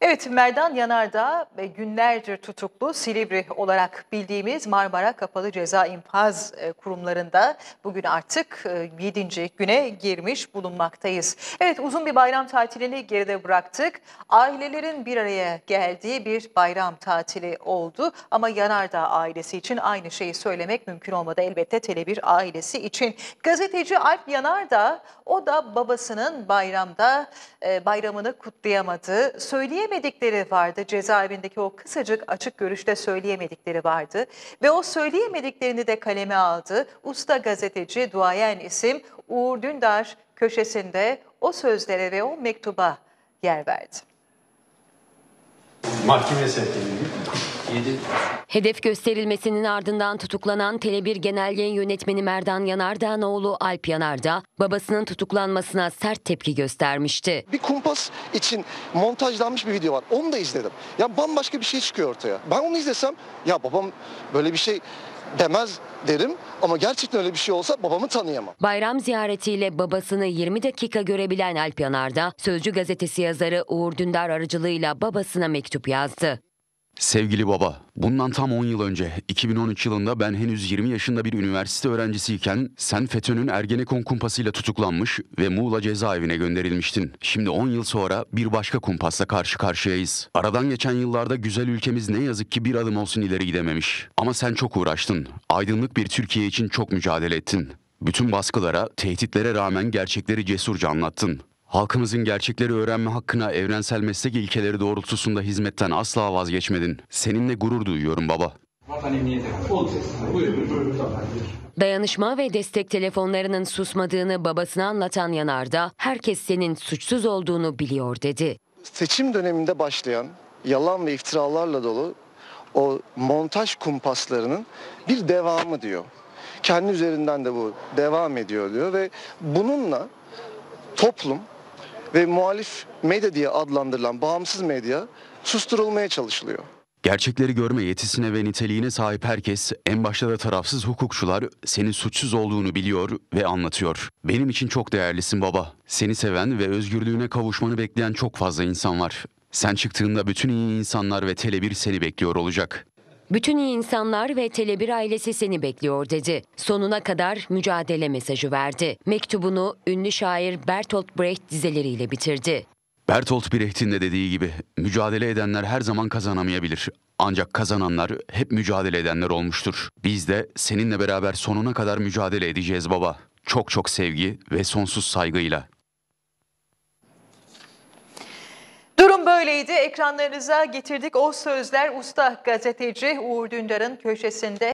Evet Merdan Yanardağ günlerdir tutuklu Silivri olarak bildiğimiz Marmara Kapalı Ceza İnfaz e, Kurumlarında bugün artık 7. E, güne girmiş bulunmaktayız. Evet uzun bir bayram tatilini geride bıraktık. Ailelerin bir araya geldiği bir bayram tatili oldu ama Yanardağ ailesi için aynı şeyi söylemek mümkün olmadı elbette Tele1 ailesi için. Gazeteci Alp Yanardağ o da babasının bayramda e, bayramını kutlayamadı. Söyleyemedi söyleyemedikleri vardı. Cezaevindeki o kısacık açık görüşte söyleyemedikleri vardı. Ve o söyleyemediklerini de kaleme aldı. Usta gazeteci, duayen isim Uğur Dündar köşesinde o sözlere ve o mektuba yer verdi. mahkeme sevk 7 Hedef gösterilmesinin ardından tutuklanan Tele1 Genel Yayın Yönetmeni Merdan Yanardağ'ın oğlu Alp Yanardağ, babasının tutuklanmasına sert tepki göstermişti. Bir kumpas için montajlanmış bir video var. Onu da izledim. Ya bambaşka bir şey çıkıyor ortaya. Ben onu izlesem ya babam böyle bir şey demez derim ama gerçekten öyle bir şey olsa babamı tanıyamam. Bayram ziyaretiyle babasını 20 dakika görebilen Alp Yanardağ, Sözcü gazetesi yazarı Uğur Dündar aracılığıyla babasına mektup yazdı. Sevgili baba, bundan tam 10 yıl önce 2013 yılında ben henüz 20 yaşında bir üniversite öğrencisiyken sen FETÖ'nün Ergenekon kumpasıyla tutuklanmış ve Muğla cezaevine gönderilmiştin. Şimdi 10 yıl sonra bir başka kumpasla karşı karşıyayız. Aradan geçen yıllarda güzel ülkemiz ne yazık ki bir adım olsun ileri gidememiş. Ama sen çok uğraştın. Aydınlık bir Türkiye için çok mücadele ettin. Bütün baskılara, tehditlere rağmen gerçekleri cesurca anlattın. Halkımızın gerçekleri öğrenme hakkına evrensel meslek ilkeleri doğrultusunda hizmetten asla vazgeçmedin. Seninle gurur duyuyorum baba. Dayanışma ve destek telefonlarının susmadığını babasına anlatan Yanarda, herkes senin suçsuz olduğunu biliyor dedi. Seçim döneminde başlayan yalan ve iftiralarla dolu o montaj kumpaslarının bir devamı diyor. Kendi üzerinden de bu devam ediyor diyor ve bununla toplum ve muhalif medya diye adlandırılan bağımsız medya susturulmaya çalışılıyor. Gerçekleri görme yetisine ve niteliğine sahip herkes, en başta da tarafsız hukukçular senin suçsuz olduğunu biliyor ve anlatıyor. Benim için çok değerlisin baba. Seni seven ve özgürlüğüne kavuşmanı bekleyen çok fazla insan var. Sen çıktığında bütün iyi insanlar ve Tele1 seni bekliyor olacak. Bütün iyi insanlar ve Tele1 ailesi seni bekliyor dedi. Sonuna kadar mücadele mesajı verdi. Mektubunu ünlü şair Bertolt Brecht dizeleriyle bitirdi. Bertolt Brecht'in de dediği gibi mücadele edenler her zaman kazanamayabilir. Ancak kazananlar hep mücadele edenler olmuştur. Biz de seninle beraber sonuna kadar mücadele edeceğiz baba. Çok çok sevgi ve sonsuz saygıyla. böyleydi. Ekranlarınıza getirdik o sözler usta gazeteci Uğur Dündar'ın köşesinde.